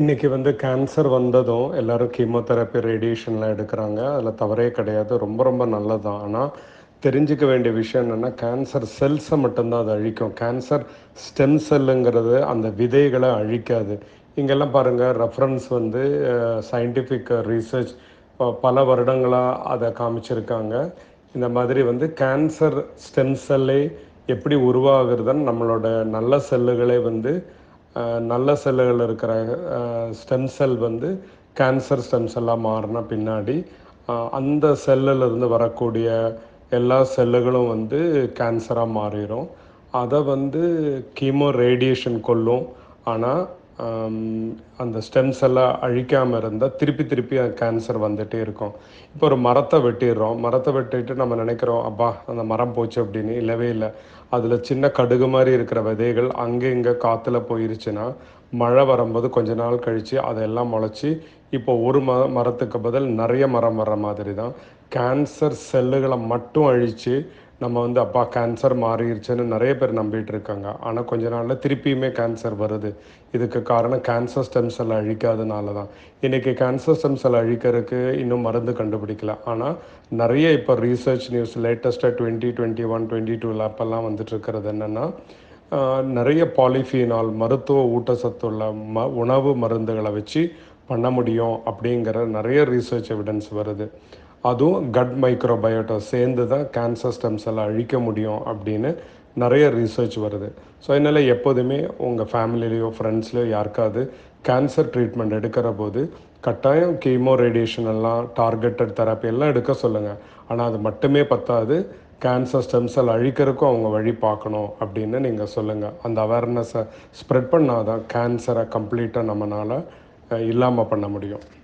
இன்றைக்கி வந்து கேன்சர் வந்ததும் எல்லாரும் கீமோதெரப்பி ரேடியேஷன்லாம் எடுக்கிறாங்க அதில் தவறே கிடையாது ரொம்ப ரொம்ப நல்லதுதான் ஆனால் தெரிஞ்சிக்க வேண்டிய விஷயம் என்னென்னா கேன்சர் செல்ஸை மட்டும்தான் அது அழிக்கும் கேன்சர் ஸ்டெம் செல்லுங்கிறது அந்த விதைகளை அழிக்காது இங்கெல்லாம் பாருங்கள் ரெஃபரன்ஸ் வந்து சயின்டிஃபிக் ரீசர்ச் பல வருடங்களாக அதை காமிச்சிருக்காங்க இந்த மாதிரி வந்து கேன்சர் ஸ்டெம் செல்லை எப்படி உருவாகிறதுன்னு நம்மளோட நல்ல செல்லுகளை வந்து நல்ல செல்லுகள் இருக்கிற ஸ்டெம் செல் வந்து கேன்சர் ஸ்டெம் செல்லாக மாறின பின்னாடி அந்த செல்லிலிருந்து வரக்கூடிய எல்லா செல்லுகளும் வந்து கேன்சராக மாறிடும் அதை வந்து கீமோ ரேடியேஷன் கொல்லும் ஆனால் அந்த ஸ்டெம்ஸ் எல்லாம் அழிக்காமல் இருந்தால் திருப்பி திருப்பி அந்த கேன்சர் வந்துகிட்டே இருக்கும் இப்போ ஒரு மரத்தை வெட்டிடுறோம் மரத்தை வெட்டிட்டு நம்ம நினைக்கிறோம் அப்பா அந்த மரம் போச்சு அப்படின்னு இல்லவே இல்லை அதில் சின்ன கடுகு மாதிரி இருக்கிற விதைகள் அங்கே இங்கே காற்றுல போயிருச்சுன்னா மழை வரும்போது கொஞ்ச நாள் கழித்து அதெல்லாம் முளைச்சி இப்போ ஒரு ம மரத்துக்கு பதில் நிறைய மரம் வர்ற மாதிரி தான் கேன்சர் செல்லுகளை மட்டும் அழித்து நம்ம வந்து அப்பா கேன்சர் மாறிடுச்சுன்னு நிறைய பேர் நம்பிட்டு இருக்காங்க ஆனால் கொஞ்ச நாளில் திருப்பியுமே கேன்சர் வருது இதுக்கு காரணம் கேன்சர் ஸ்டெம் செல் அழிக்காதனால தான் இன்றைக்கி கேன்சர் ஸ்டெம் செல் அழிக்கிறதுக்கு இன்னும் மருந்து கண்டுபிடிக்கல ஆனால் நிறைய இப்போ ரீசர்ச் நியூஸ் லேட்டஸ்ட்டாக டுவெண்ட்டி டுவெண்ட்டி ஒன் டுவெண்ட்டி டூவில் அப்போல்லாம் வந்துட்டு இருக்கிறது என்னென்னா நிறைய பாலிஃபீனால் மருத்துவ ஊட்டச்சத்துள்ள ம உணவு மருந்துகளை வச்சு பண்ண முடியும் அப்படிங்கிற நிறைய ரீசர்ச் எவிடன்ஸ் வருது அதுவும் கட் மைக்ரோபயோட்டோ சேர்ந்து தான் கேன்சர் ஸ்டெம்ஸ் எல்லாம் அழிக்க முடியும் அப்படின்னு நிறைய ரிசர்ச் வருது ஸோ அதனால் எப்போதுமே உங்கள் ஃபேமிலிலேயோ ஃப்ரெண்ட்ஸ்லையோ யாருக்காவது கேன்சர் ட்ரீட்மெண்ட் எடுக்கிற போது கட்டாயம் கீமோ ரேடியேஷன் எல்லாம் டார்கெட்டட் தெரப்பி எல்லாம் எடுக்க சொல்லுங்கள் ஆனால் அது மட்டுமே பத்தாது கேன்சர் ஸ்டெம் செல் அழிக்கிறதுக்கும் அவங்க வழி பார்க்கணும் அப்படின்னு நீங்கள் சொல்லுங்கள் அந்த அவேர்னஸை ஸ்ப்ரெட் பண்ணாதான் கேன்சரை கம்ப்ளீட்டாக நம்மளால் இல்லாமல் பண்ண முடியும்